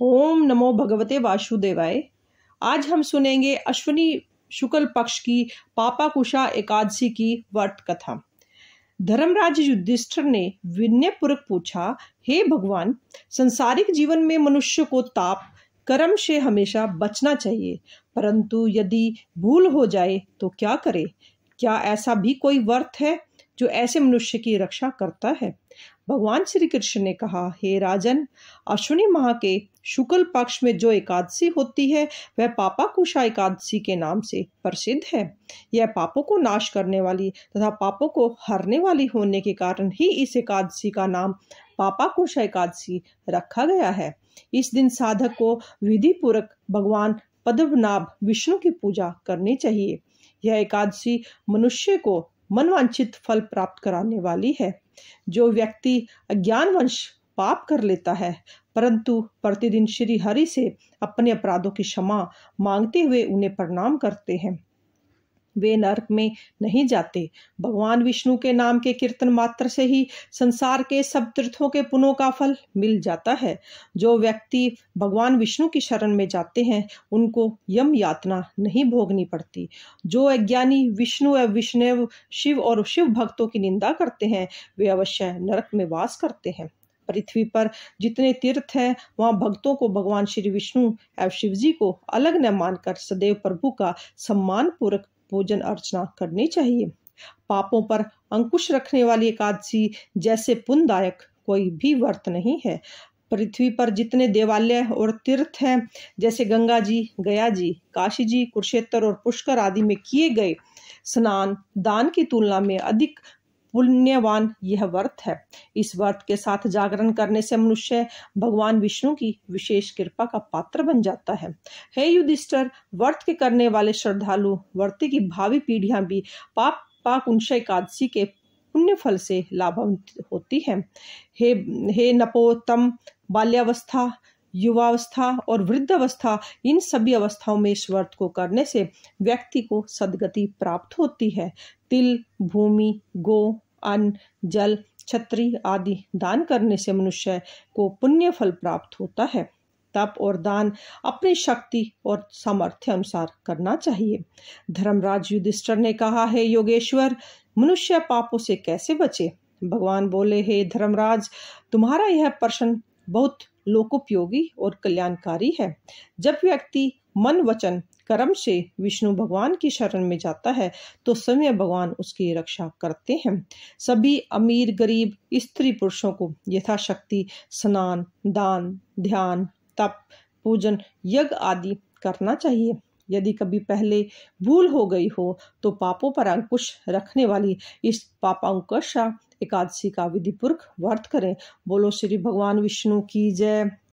ओम नमो भगवते वासुदेवाय आज हम सुनेंगे अश्वनी शुक्ल पक्ष की कुशा एकादशी की वर्त कथा धर्मराज युधिष्ठर ने विनयपूर्वक पूछा हे भगवान संसारिक जीवन में मनुष्य को ताप कर्म से हमेशा बचना चाहिए परंतु यदि भूल हो जाए तो क्या करे क्या ऐसा भी कोई वर्त है जो ऐसे मनुष्य की रक्षा करता है भगवान श्री कृष्ण ने कहा हे राजन अश्विनी माह के शुक्ल पक्ष में जो एकादशी होती है वह पापा कुशा एकादशी के नाम से प्रसिद्ध है यह पापों को नाश करने वाली तथा पापों को हरने वाली होने के कारण ही इस एकादशी का नाम पापा कुशा एकादशी रखा गया है इस दिन साधक को विधि पूर्वक भगवान पद्मनाभ विष्णु की पूजा करनी चाहिए यह एकादशी मनुष्य को मनवांछित फल प्राप्त कराने वाली है जो व्यक्ति अज्ञानवंश पाप कर लेता है परंतु प्रतिदिन श्री हरि से अपने अपराधों की क्षमा मांगते हुए उन्हें प्रणाम करते हैं वे नरक में नहीं जाते भगवान विष्णु के नाम के कीर्तन मात्र से ही संसार के सब तीर्थों के पुनों का फल मिल जाता है जो व्यक्ति भगवान विष्णु की शरण में जाते हैं उनको यम यातना नहीं भोगनी पड़ती जो अज्ञानी विष्णु एवं विष्णु शिव और शिव भक्तों की निंदा करते हैं वे अवश्य नरक में वास करते हैं पृथ्वी पर जितने तीर्थ हैं वहाँ भक्तों को भगवान श्री विष्णु एवं शिव जी को अलग न मानकर सदैव प्रभु का सम्मान पूर्वक पूजन अर्चना करनी चाहिए पापों पर अंकुश रखने वाली एकादशी जैसे पुनदायक कोई भी व्रत नहीं है पृथ्वी पर जितने देवालय और तीर्थ हैं जैसे गंगा जी गया जी काशी जी कुरुक्षेत्र और पुष्कर आदि में किए गए स्नान दान की तुलना में अधिक पुण्यवान यह व्रत है इस व्रत के साथ जागरण करने से मनुष्य भगवान विष्णु की विशेष कृपा का पात्र बन जाता है हे युधिष्ठर व्रत के करने वाले श्रद्धालु व्रत की भावी पीढ़ियां भी पाप पाक उनशय एकादशी के पुण्य फल से लाभान्वित होती है हे हे नपोतम बाल्यावस्था युवावस्था और वृद्धावस्था इन सभी अवस्थाओं में इस व्रत को करने से व्यक्ति को सदगति प्राप्त होती है तिल भूमि गो अन्न जल छत्री आदि दान करने से मनुष्य को पुण्य फल प्राप्त होता है तप और दान अपनी शक्ति और सामर्थ्य अनुसार करना चाहिए धर्मराज युधिष्ठर ने कहा है योगेश्वर मनुष्य पापों से कैसे बचे भगवान बोले हे धर्मराज तुम्हारा यह प्रश्न बहुत लोकोपयोगी और कल्याणकारी है जब व्यक्ति मन वचन कर्म से विष्णु भगवान की शरण में जाता है तो स्वयं भगवान उसकी रक्षा करते हैं सभी अमीर गरीब स्त्री पुरुषों को यथाशक्ति स्नान दान ध्यान तप पूजन यज्ञ आदि करना चाहिए यदि कभी पहले भूल हो गई हो तो पापों पर अंकुश रखने वाली इस पापांकुशा एकादशी का विधि पुरख व्रत करें बोलो श्री भगवान विष्णु की जय